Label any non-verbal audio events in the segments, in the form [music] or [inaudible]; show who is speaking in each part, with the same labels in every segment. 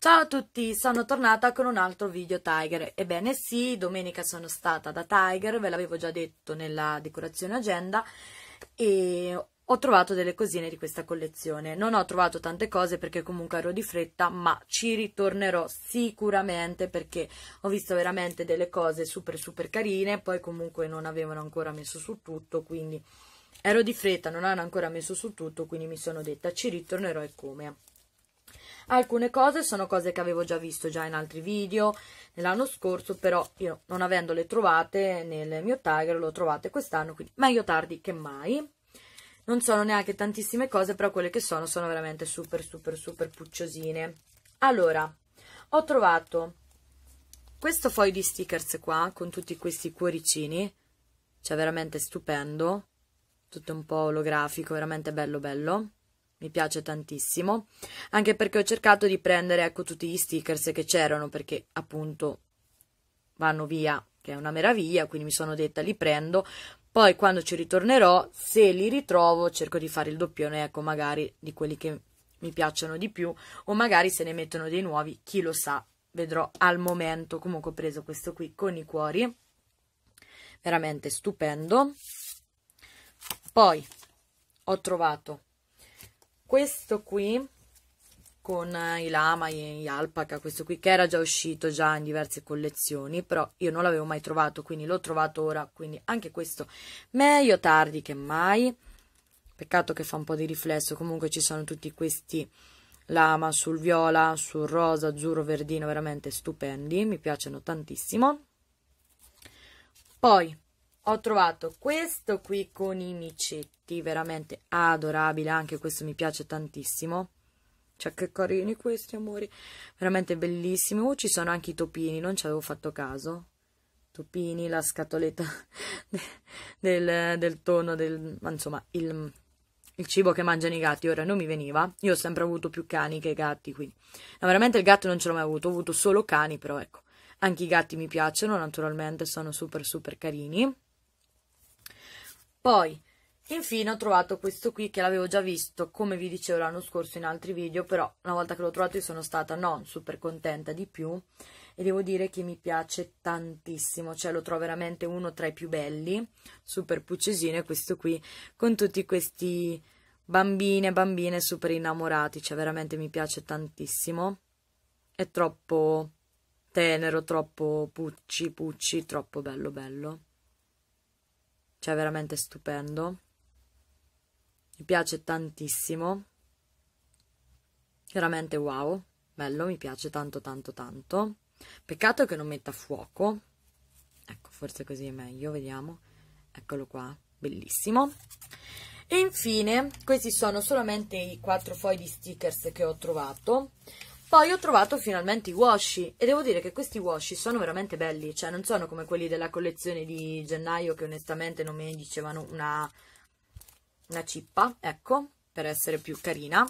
Speaker 1: Ciao a tutti, sono tornata con un altro video Tiger. Ebbene sì, domenica sono stata da Tiger, ve l'avevo già detto nella decorazione agenda e ho trovato delle cosine di questa collezione. Non ho trovato tante cose perché comunque ero di fretta, ma ci ritornerò sicuramente perché ho visto veramente delle cose super super carine, poi comunque non avevano ancora messo su tutto, quindi ero di fretta, non hanno ancora messo su tutto, quindi mi sono detta ci ritornerò e come. Alcune cose sono cose che avevo già visto già in altri video nell'anno scorso, però io non avendole trovate nel mio Tiger, l'ho trovate quest'anno, quindi meglio tardi che mai. Non sono neanche tantissime cose, però quelle che sono sono veramente super super super pucciosine. Allora, ho trovato questo foil di stickers qua, con tutti questi cuoricini, cioè veramente stupendo, tutto un po' olografico, veramente bello bello mi piace tantissimo, anche perché ho cercato di prendere ecco tutti gli stickers che c'erano perché appunto vanno via, che è una meraviglia, quindi mi sono detta li prendo, poi quando ci ritornerò, se li ritrovo, cerco di fare il doppione, ecco magari di quelli che mi piacciono di più o magari se ne mettono dei nuovi, chi lo sa, vedrò al momento, comunque ho preso questo qui con i cuori, veramente stupendo. Poi ho trovato questo qui con eh, i lama e gli alpaca, questo qui che era già uscito già in diverse collezioni, però io non l'avevo mai trovato, quindi l'ho trovato ora, quindi anche questo meglio tardi che mai. Peccato che fa un po' di riflesso, comunque ci sono tutti questi lama sul viola, sul rosa, azzurro, verdino, veramente stupendi, mi piacciono tantissimo. Poi ho trovato questo qui con i micetti, veramente adorabile, anche questo mi piace tantissimo. Cioè che carini questi amori, veramente bellissimi. Oh, ci sono anche i topini, non ci avevo fatto caso. Topini, la scatoletta [laughs] del, del tono, del, insomma, il, il cibo che mangiano i gatti. Ora non mi veniva, io ho sempre avuto più cani che gatti, quindi. No, veramente il gatto non ce l'ho mai avuto, ho avuto solo cani, però ecco. Anche i gatti mi piacciono, naturalmente, sono super super carini. Poi, infine, ho trovato questo qui che l'avevo già visto, come vi dicevo l'anno scorso in altri video, però una volta che l'ho trovato io sono stata non super contenta di più e devo dire che mi piace tantissimo, cioè lo trovo veramente uno tra i più belli, super puccesino, e questo qui con tutti questi bambine, bambine super innamorati, cioè veramente mi piace tantissimo, è troppo tenero, troppo pucci, pucci, troppo bello bello cioè veramente stupendo. Mi piace tantissimo. Veramente wow, bello, mi piace tanto tanto tanto. Peccato che non metta fuoco. Ecco, forse così è meglio, vediamo. Eccolo qua, bellissimo. E infine, questi sono solamente i quattro fogli di stickers che ho trovato. Poi ho trovato finalmente i washi e devo dire che questi washi sono veramente belli, cioè non sono come quelli della collezione di gennaio che onestamente non mi dicevano una, una cippa, ecco, per essere più carina.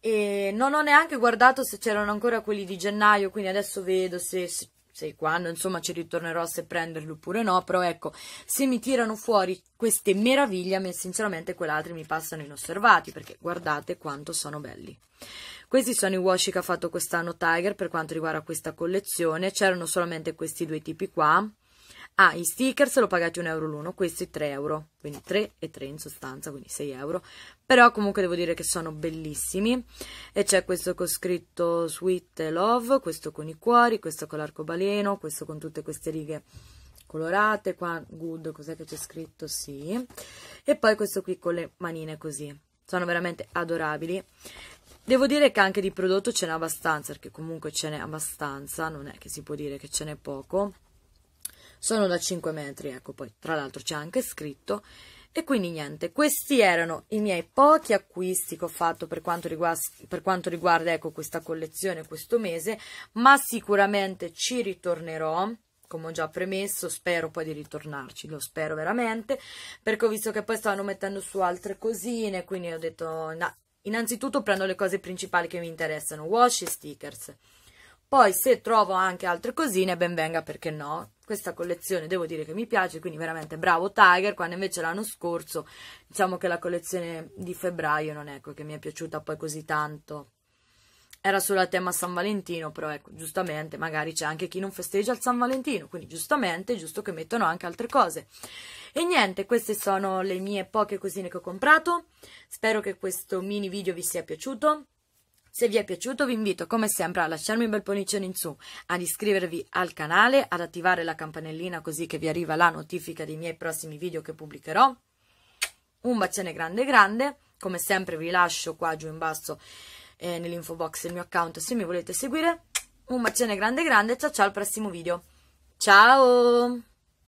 Speaker 1: E non ho neanche guardato se c'erano ancora quelli di gennaio, quindi adesso vedo se, se sei quando insomma ci ritornerò se prenderlo oppure no, però ecco, se mi tirano fuori queste meraviglie, a me sinceramente quell'altro mi passano inosservati, perché guardate quanto sono belli. Questi sono i washi che ha fatto quest'anno Tiger per quanto riguarda questa collezione, c'erano solamente questi due tipi qua, Ah, i sticker se lo pagate 1 euro l'uno, questi 3 euro, quindi 3 e 3 in sostanza, quindi 6 euro. Però comunque devo dire che sono bellissimi. E c'è questo con scritto Sweet Love, questo con i cuori, questo con l'arcobaleno, questo con tutte queste righe colorate, qua good, cos'è che c'è scritto? Sì. E poi questo qui con le manine così. Sono veramente adorabili. Devo dire che anche di prodotto ce n'è abbastanza, perché comunque ce n'è abbastanza, non è che si può dire che ce n'è poco sono da 5 metri, ecco poi tra l'altro c'è anche scritto e quindi niente, questi erano i miei pochi acquisti che ho fatto per quanto, riguarda, per quanto riguarda ecco, questa collezione questo mese, ma sicuramente ci ritornerò, come ho già premesso, spero poi di ritornarci, lo spero veramente, perché ho visto che poi stavano mettendo su altre cosine, quindi ho detto, no, innanzitutto prendo le cose principali che mi interessano, wash e stickers, poi se trovo anche altre cosine, ben venga perché no. Questa collezione devo dire che mi piace, quindi veramente bravo Tiger, quando invece l'anno scorso diciamo che la collezione di febbraio non è ecco, che mi è piaciuta poi così tanto. Era solo a tema San Valentino, però ecco, giustamente magari c'è anche chi non festeggia il San Valentino, quindi giustamente è giusto che mettono anche altre cose. E niente, queste sono le mie poche cosine che ho comprato. Spero che questo mini video vi sia piaciuto. Se vi è piaciuto vi invito come sempre a lasciarmi un bel pollicione in su, ad iscrivervi al canale, ad attivare la campanellina così che vi arriva la notifica dei miei prossimi video che pubblicherò. Un bacione grande grande, come sempre vi lascio qua giù in basso eh, nell'info box il mio account se mi volete seguire. Un bacione grande grande, ciao ciao al prossimo video. Ciao!